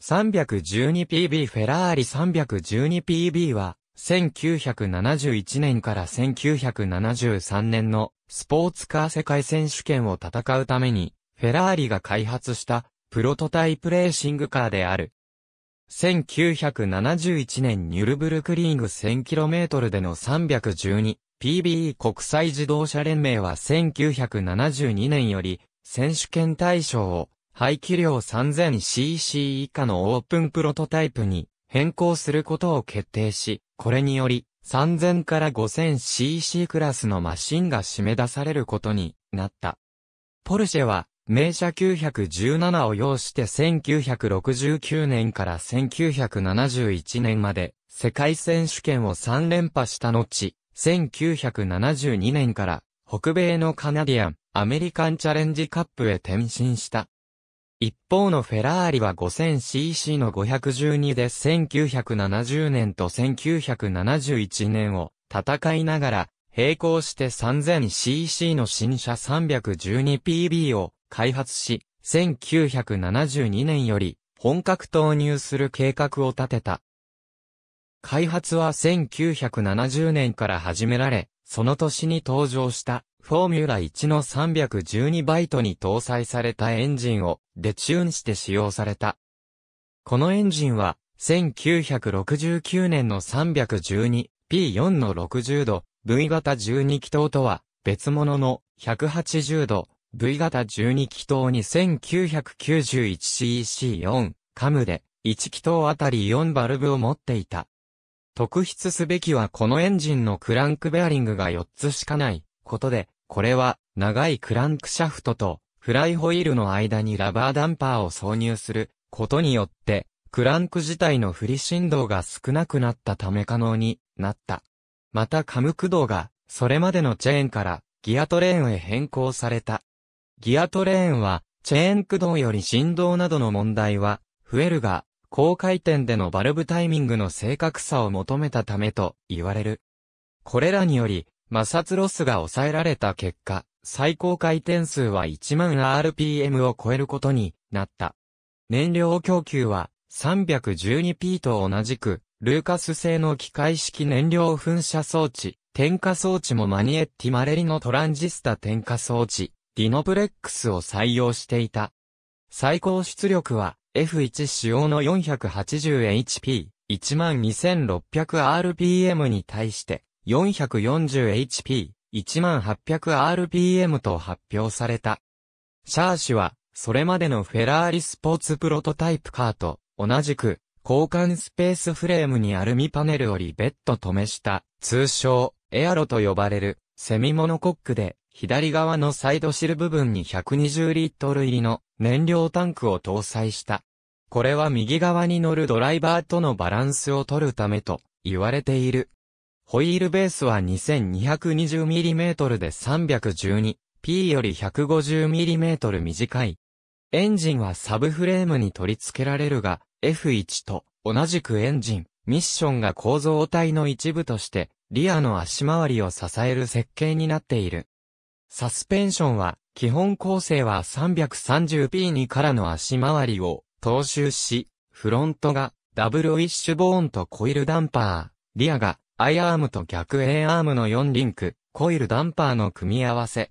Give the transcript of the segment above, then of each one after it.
312PB フェラーリ 312PB は、1971年から1973年のスポーツカー世界選手権を戦うために、フェラーリが開発したプロトタイプレーシングカーである。1971年ニュルブルクリング 1000km での 312PB 国際自動車連盟は1972年より選手権対象を排気量 3000cc 以下のオープンプロトタイプに変更することを決定し、これにより3000から 5000cc クラスのマシンが締め出されることになった。ポルシェは名車917を要して1969年から1971年まで世界選手権を3連覇した後、1972年から北米のカナディアン、アメリカンチャレンジカップへ転身した。一方のフェラーリは 5000cc の512で1970年と1971年を戦いながら、並行して 3000cc の新車 312pb を開発し、1972年より本格投入する計画を立てた。開発は1970年から始められ、その年に登場したフォーミュラ1の312バイトに搭載されたエンジンをデチューンして使用された。このエンジンは1969年の 312P4 の60度 V 型12気筒とは別物の180度 V 型12気筒に 1991cc4 カムで1気筒あたり4バルブを持っていた。特筆すべきはこのエンジンのクランクベアリングが4つしかないことで、これは長いクランクシャフトとフライホイールの間にラバーダンパーを挿入することによって、クランク自体の振り振動が少なくなったため可能になった。またカム駆動が、それまでのチェーンからギアトレーンへ変更された。ギアトレーンは、チェーン駆動より振動などの問題は増えるが、高回転でのバルブタイミングの正確さを求めたためと言われる。これらにより、摩擦ロスが抑えられた結果、最高回転数は1万 RPM を超えることになった。燃料供給は 312P と同じく、ルーカス製の機械式燃料噴射装置、点火装置もマニエッティ・マレリのトランジスタ点火装置、ディノプレックスを採用していた。最高出力は F1 仕様の 480HP、12600rpm に対して、440HP、1800rpm と発表された。シャーシは、それまでのフェラーリスポーツプロトタイプカーと、同じく、交換スペースフレームにアルミパネルをリベット止めした、通称、エアロと呼ばれる、セミモノコックで、左側のサイドシル部分に120リットル入りの燃料タンクを搭載した。これは右側に乗るドライバーとのバランスを取るためと言われている。ホイールベースは 2220mm で 312p より 150mm 短い。エンジンはサブフレームに取り付けられるが、F1 と同じくエンジン、ミッションが構造体の一部として、リアの足回りを支える設計になっている。サスペンションは、基本構成は 330P2 からの足回りを踏襲し、フロントがダブルウィッシュボーンとコイルダンパー、リアがアイアームと逆 A アームの4リンク、コイルダンパーの組み合わせ。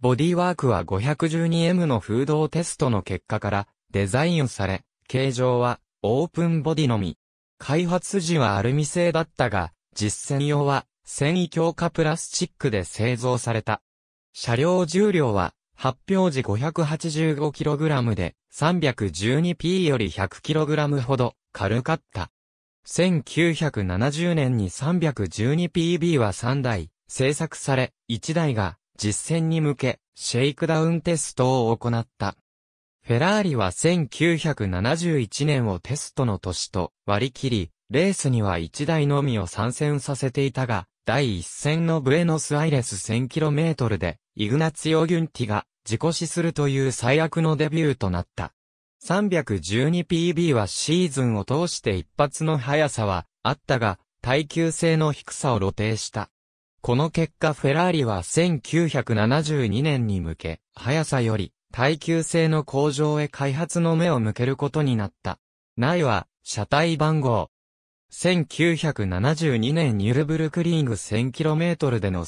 ボディワークは 512M の風洞テストの結果からデザインされ、形状はオープンボディのみ。開発時はアルミ製だったが、実践用は繊維強化プラスチックで製造された。車両重量は発表時 585kg で 312P より 100kg ほど軽かった。1970年に 312PB は3台製作され、1台が実戦に向けシェイクダウンテストを行った。フェラーリは1971年をテストの年と割り切り、レースには1台のみを参戦させていたが、第一戦のブエノスアイレス 1000km で、イグナツヨ・ギュンティが、事故死するという最悪のデビューとなった。312PB はシーズンを通して一発の速さはあったが、耐久性の低さを露呈した。この結果フェラーリは1972年に向け、速さより耐久性の向上へ開発の目を向けることになった。内は、車体番号、1972年ニュルブルクリング 1000km での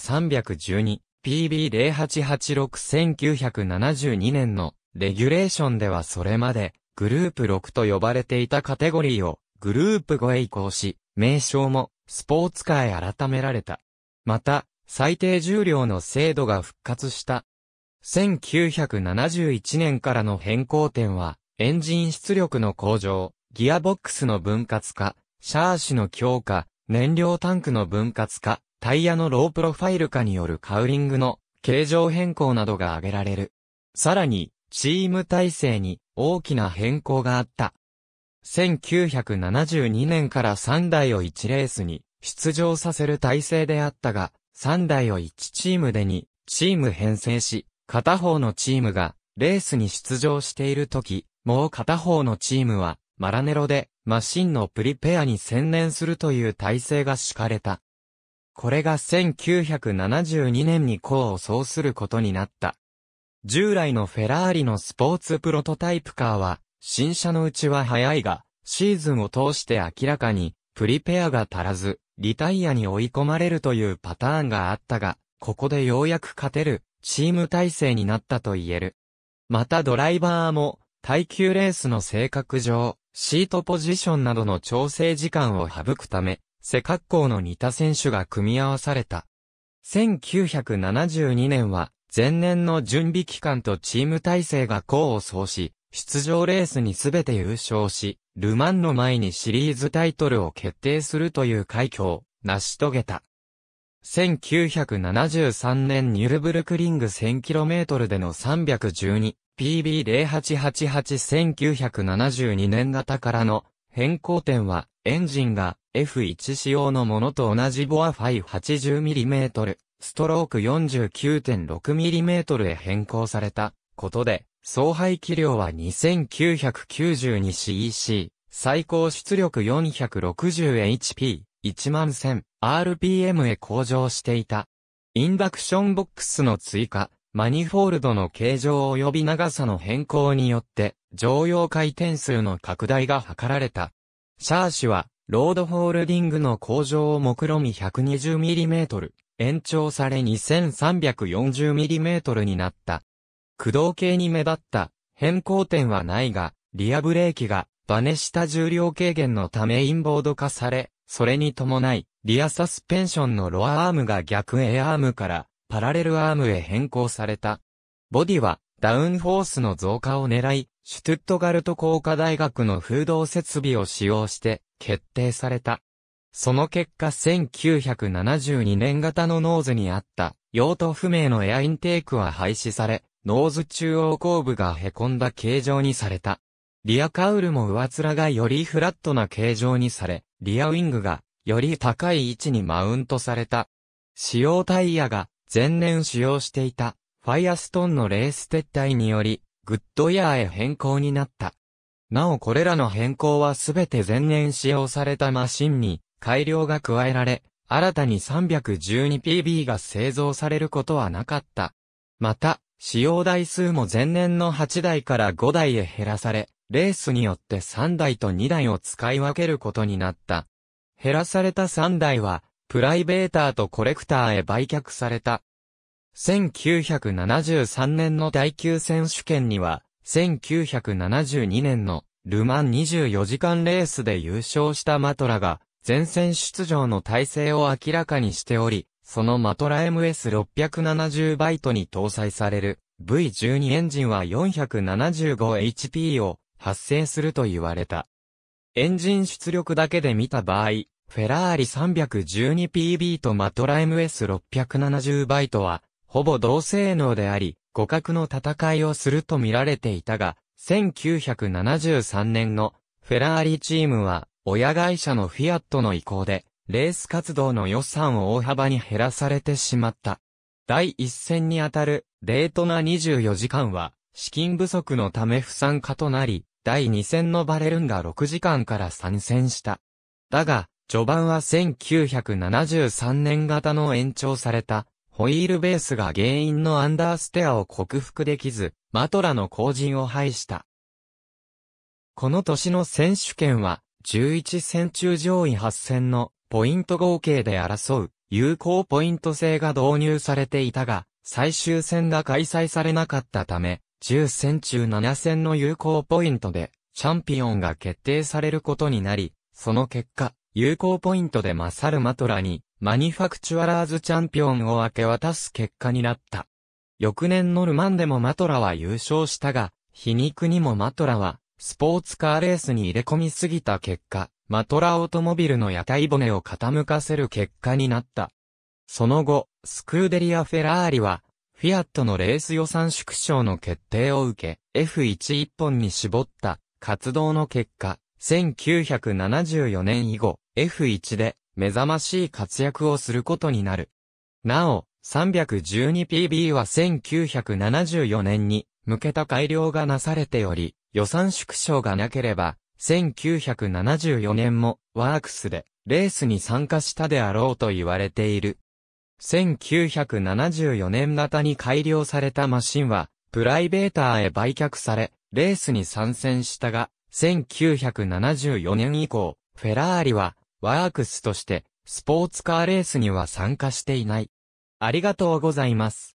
312PB08861972 年のレギュレーションではそれまでグループ6と呼ばれていたカテゴリーをグループ5へ移行し、名称もスポーツカーへ改められた。また、最低重量の制度が復活した。1971年からの変更点は、エンジン出力の向上、ギアボックスの分割化、シャーシの強化、燃料タンクの分割化、タイヤのロープロファイル化によるカウリングの形状変更などが挙げられる。さらに、チーム体制に大きな変更があった。1972年から3台を1レースに出場させる体制であったが、3台を1チームで2チーム編成し、片方のチームがレースに出場している時、もう片方のチームはマラネロでマシンのプリペアに専念するという体制が敷かれた。これが1972年に功を奏することになった。従来のフェラーリのスポーツプロトタイプカーは、新車のうちは早いが、シーズンを通して明らかに、プリペアが足らず、リタイアに追い込まれるというパターンがあったが、ここでようやく勝てる、チーム体制になったと言える。またドライバーも、耐久レースの性格上、シートポジションなどの調整時間を省くため、背格好の似た選手が組み合わされた。1972年は、前年の準備期間とチーム体制が功を奏し、出場レースに全て優勝し、ルマンの前にシリーズタイトルを決定するという快挙を成し遂げた。1973年ニュルブルクリング 1000km での312 PB0888-1972 年型からの変更点は、エンジンが F1 仕様のものと同じボアファイ 80mm、ストローク 49.6mm へ変更されたことで、総排気量は 2992cc、最高出力 460HP、11000 RPM へ向上していた。インダクションボックスの追加、マニフォールドの形状及び長さの変更によって、常用回転数の拡大が図られた。シャーシは、ロードホールディングの向上を目論み 120mm、延長され 2340mm になった。駆動系に目立った変更点はないが、リアブレーキがバネ下重量軽減のためインボード化され、それに伴い、リアサスペンションのロアアームが逆エアアームからパラレルアームへ変更された。ボディはダウンフォースの増加を狙い、シュトゥットガルト工科大学の風洞設備を使用して決定された。その結果1972年型のノーズにあった用途不明のエアインテークは廃止され、ノーズ中央後部が凹んだ形状にされた。リアカウルも上面がよりフラットな形状にされ、リアウィングがより高い位置にマウントされた。使用タイヤが前年使用していたファイアストーンのレース撤退により、グッドイヤーへ変更になった。なおこれらの変更はすべて前年使用されたマシンに改良が加えられ、新たに 312PB が製造されることはなかった。また、使用台数も前年の8台から5台へ減らされ、レースによって3台と2台を使い分けることになった。減らされた3台は、プライベーターとコレクターへ売却された。1973年の第9選手権には、1972年のルマン24時間レースで優勝したマトラが、前線出場の体制を明らかにしており、そのマトラ MS670 バイトに搭載される V12 エンジンは 475HP を発生すると言われた。エンジン出力だけで見た場合、フェラーリ 312PB とマトラ MS670 バイトは、ほぼ同性能であり、互角の戦いをすると見られていたが、1973年のフェラーリチームは、親会社のフィアットの意向で、レース活動の予算を大幅に減らされてしまった。第一戦にあたるデートナ24時間は、資金不足のため不参加となり、第2戦のバレルンが6時間から参戦した。だが、序盤は1973年型の延長された、ホイールベースが原因のアンダーステアを克服できず、マトラの後陣を排した。この年の選手権は、11戦中上位8戦のポイント合計で争う有効ポイント制が導入されていたが、最終戦が開催されなかったため、10戦中7戦の有効ポイントでチャンピオンが決定されることになり、その結果、有効ポイントで勝るマトラに、マニファクチュアラーズチャンピオンを明け渡す結果になった。翌年のルマンでもマトラは優勝したが、皮肉にもマトラは、スポーツカーレースに入れ込みすぎた結果、マトラオートモビルの屋台骨を傾かせる結果になった。その後、スクーデリア・フェラーリは、フィアットのレース予算縮小の決定を受け、F11 本に絞った活動の結果、1974年以後、F1 で目覚ましい活躍をすることになる。なお、312PB は1974年に向けた改良がなされており、予算縮小がなければ、1974年もワークスでレースに参加したであろうと言われている。1974年型に改良されたマシンは、プライベーターへ売却され、レースに参戦したが、1974年以降、フェラーリはワークスとして、スポーツカーレースには参加していない。ありがとうございます。